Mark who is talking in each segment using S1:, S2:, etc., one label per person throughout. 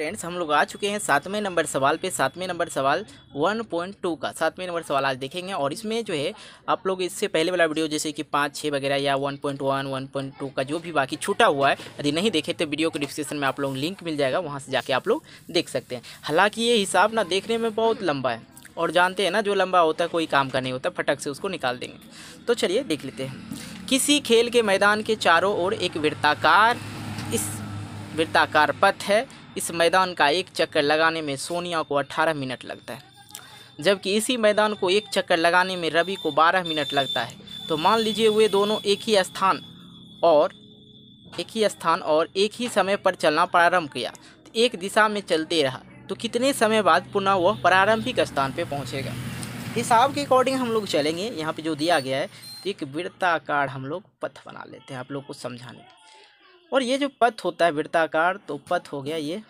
S1: friends हम लोग आ चुके हैं सातवें नंबर सवाल पे सातवें नंबर सवाल 1.2 का सातवें नंबर सवाल आज देखेंगे और इसमें जो है आप लोग इससे पहले वाला वीडियो जैसे कि पाँच छः वगैरह या 1.1 1.2 का जो भी बाकी छूटा हुआ है यदि नहीं देखे तो वीडियो के डिस्क्रिप्शन में आप लोग लिंक मिल जाएगा वहाँ से जाके आप लोग देख सकते हैं हालाँकि ये हिसाब ना देखने में बहुत लंबा है और जानते हैं ना जो लंबा होता है कोई काम का नहीं होता फटक से उसको निकाल देंगे तो चलिए देख लेते हैं किसी खेल के मैदान के चारों ओर एक वृत्ताकार इस वृत्ताकार पथ है इस मैदान का एक चक्कर लगाने में सोनिया को 18 मिनट लगता है जबकि इसी मैदान को एक चक्कर लगाने में रवि को 12 मिनट लगता है तो मान लीजिए वे दोनों एक ही स्थान और एक ही स्थान और एक ही समय पर चलना प्रारंभ किया तो एक दिशा में चलते रहा तो कितने समय बाद पुनः वह प्रारंभिक स्थान पर पहुँचेगा हिसाब के अकॉर्डिंग हम लोग चलेंगे यहाँ पे जो दिया गया है तो एक वृत्ताकार हम लोग पथ बना लेते हैं आप लोग को समझाने के और ये जो पथ होता है वृत्ताकार तो पथ हो गया ये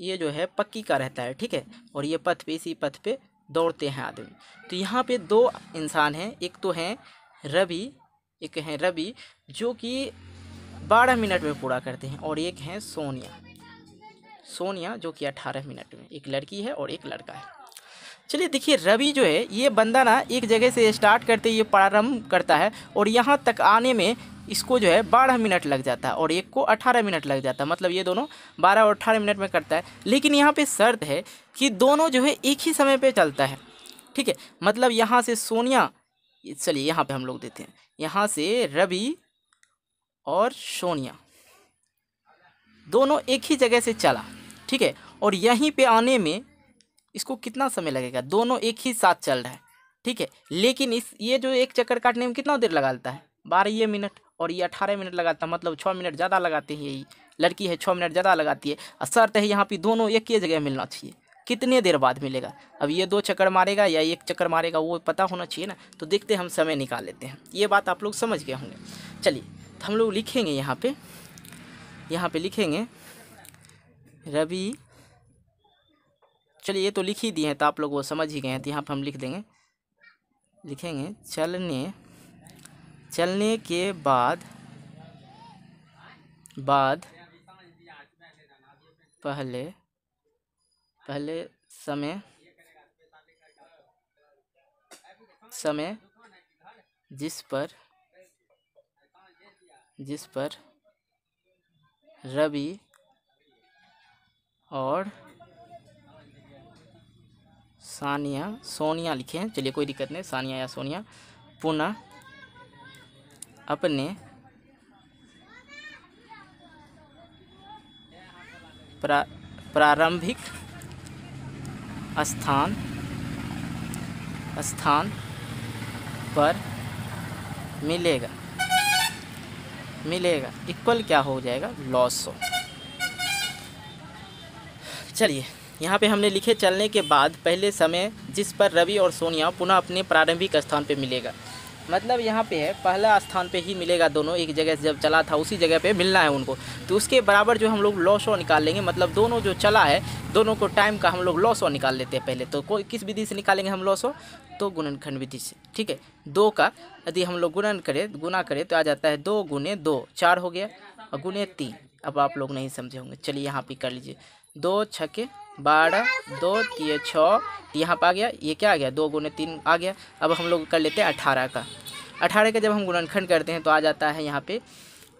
S1: ये जो है पक्की का रहता है ठीक है और ये पथ पे इसी पथ पे दौड़ते हैं आदमी तो यहाँ पे दो इंसान हैं एक तो हैं रवि एक हैं रवि जो कि बारह मिनट में पूरा करते हैं और एक हैं सोनिया सोनिया जो कि अट्ठारह मिनट में एक लड़की है और एक लड़का है चलिए देखिए रवि जो है ये बंदा ना एक जगह से स्टार्ट करते ये प्रारंभ करता है और यहाँ तक आने में इसको जो है बारह मिनट लग जाता है और एक को अठारह मिनट लग जाता है मतलब ये दोनों बारह और अठारह मिनट में करता है लेकिन यहाँ पे शर्त है कि दोनों जो है एक ही समय पे चलता है ठीक है मतलब यहाँ से सोनिया चलिए यहाँ पे हम लोग देते हैं यहाँ से रवि और सोनिया दोनों एक ही जगह से चला ठीक है और यहीं पर आने में इसको कितना समय लगेगा दोनों एक ही साथ चल रहा है ठीक है लेकिन इस ये जो एक चक्कर काटने में कितना देर लगा लेता है बारह ही मिनट और ये अठारह मिनट लगाता मतलब छः मिनट ज़्यादा लगाते हैं यही लड़की है छः मिनट ज़्यादा लगाती है और शर्त तो है यहाँ पर दोनों एक ही जगह मिलना चाहिए कितने देर बाद मिलेगा अब ये दो चक्कर मारेगा या एक चक्कर मारेगा वो पता होना चाहिए ना तो देखते हम समय निकाल लेते हैं ये बात आप लोग समझ गए होंगे चलिए तो हम लोग लिखेंगे यहाँ पे यहाँ पे लिखेंगे रवि चलिए ये तो लिख ही दिए हैं तो आप लोग वो समझ ही गए हैं तो यहाँ पर हम लिख देंगे लिखेंगे चलने चलने के बाद बाद पहले पहले समय समय जिस पर जिस पर रवि और सानिया सोनिया लिखे हैं चलिए कोई दिक्कत नहीं सानिया या सोनिया पुनः अपने प्रा, प्रारंभिक स्थान स्थान पर मिलेगा मिलेगा इक्वल क्या हो जाएगा लॉस हो चलिए यहाँ पे हमने लिखे चलने के बाद पहले समय जिस पर रवि और सोनिया पुनः अपने प्रारंभिक स्थान पे मिलेगा मतलब यहाँ पे है पहला स्थान पे ही मिलेगा दोनों एक जगह से जब चला था उसी जगह पे मिलना है उनको तो उसके बराबर जो हम लोग लॉस और निकाल लेंगे मतलब दोनों जो चला है दोनों को टाइम का हम लोग लॉस और निकाल लेते हैं पहले तो कोई किस विधि से निकालेंगे हम लॉस सौ तो गुणनखंड विधि से ठीक है दो का यदि हम लोग गुणन करें गुना करें तो आ जाता है दो गुने दो चार हो गया और गुने तीन अब आप लोग नहीं समझे होंगे चलिए यहाँ पर कर लीजिए दो छके बारह दो तीन छः यहाँ पर आ गया ये क्या आ गया दो गुने तीन आ गया अब हम लोग कर लेते हैं अठारह का अठारह का जब हम गुणनखंड करते हैं तो आ जाता है यहाँ पे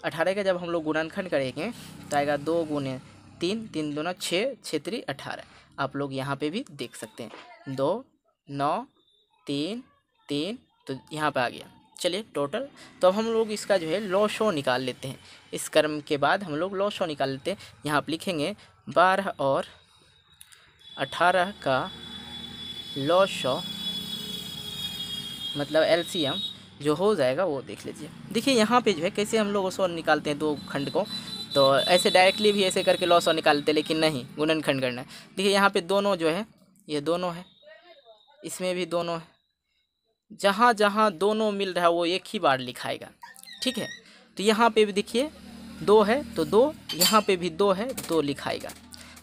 S1: अठारह का जब हम लोग गुणनखंड करेंगे तो आएगा दो गुने तीन तीन दोनों छः छत्री अठारह आप लोग यहाँ पे भी देख सकते हैं दो नौ तीन तीन तो यहाँ पे आ गया चलिए टोटल तो अब हम लोग इसका जो है लॉ शो निकाल लेते हैं इस क्रम के बाद हम लोग लॉ शो निकाल लेते हैं यहाँ आप लिखेंगे बारह और अठारह का लॉ शो मतलब एल जो हो जाएगा वो देख लीजिए देखिए यहाँ पे जो है कैसे हम लोग सौ निकालते हैं दो खंड को तो ऐसे डायरेक्टली भी ऐसे करके लॉ सौ निकालते लेकिन नहीं गुणनखंड खंड करना है देखिए यहाँ पे दोनों जो है ये दोनों है इसमें भी दोनों है जहाँ जहाँ दोनों मिल रहा है वो एक ही बार लिखाएगा ठीक है तो यहाँ पे भी देखिए दो है तो दो यहाँ पे भी दो है दो तो लिखाएगा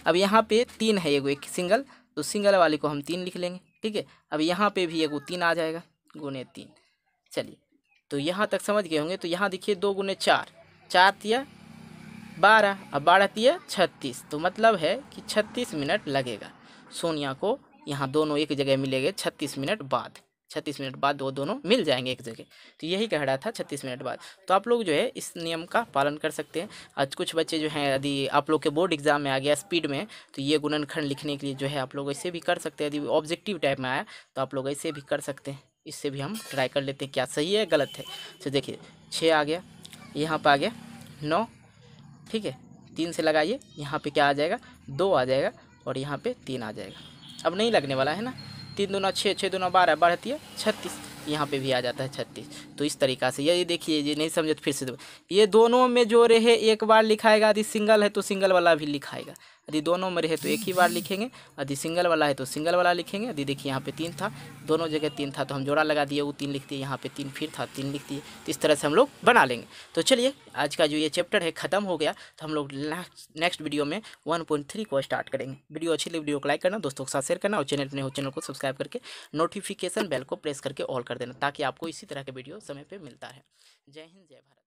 S1: अब यहाँ पे तीन है एगो एक सिंगल तो सिंगल वाले को हम तीन लिख लेंगे ठीक है अब यहाँ पे भी एगो तीन आ जाएगा गुने तीन चलिए तो यहाँ तक समझ गए होंगे तो यहाँ देखिए दो गुने चार चार तिया बारह और बारह तिया छत्तीस तो मतलब है कि छत्तीस मिनट लगेगा सोनिया को यहाँ दोनों एक जगह मिलेंगे छत्तीस मिनट बाद छत्तीस मिनट बाद वो दोनों मिल जाएंगे एक जगह तो यही कह रहा था छत्तीस मिनट बाद तो आप लोग जो है इस नियम का पालन कर सकते हैं आज कुछ बच्चे जो हैं यदि आप लोग के बोर्ड एग्जाम में आ गया स्पीड में तो ये गुणनखंड लिखने के लिए जो है आप लोग ऐसे भी कर सकते हैं यदि ऑब्जेक्टिव टाइप में आया तो आप लोग ऐसे भी कर सकते हैं इससे भी हम ट्राई कर लेते हैं क्या सही है गलत है तो देखिए छः आ गया यहाँ पर आ गया नौ ठीक है तीन से लगाइए यहाँ पर क्या आ जाएगा दो आ जाएगा और यहाँ पर तीन आ जाएगा अब नहीं लगने वाला है ना तीन दोना छः छः दोना बारह बारह तीन छत्तीस यहाँ पे भी आ जाता है छत्तीस तो इस तरीका से ये देखिए ये नहीं समझे तो फिर से ये दोनों में जो रहे एक बार लिखाएगा यदि सिंगल है तो सिंगल वाला भी लिखाएगा यदि दोनों में रहे तो एक ही बार लिखेंगे यदि सिंगल वाला है तो सिंगल वाला लिखेंगे यदि देखिए यहाँ पे तीन था दोनों जगह तीन था तो हम जोड़ा लगा दिए वो तीन लिख दिए यहाँ पे तीन फिर था तीन लिख दिए तो इस तरह से हम लोग बना लेंगे तो चलिए आज का जो ये चैप्टर है खत्म हो गया तो हम लोग नेक्स्ट वीडियो में वन को स्टार्ट करेंगे वीडियो अच्छी लगी वीडियो को लाइक करना दोस्तों के साथ शेयर करना और चैनल अपने चैनल को सब्सक्राइब करके नोटिफिकेशन बेल को प्रेस करके ऑल कर देना ताकि आपको इसी तरह के वीडियो समय पर मिलता है जय हिंद जय भारत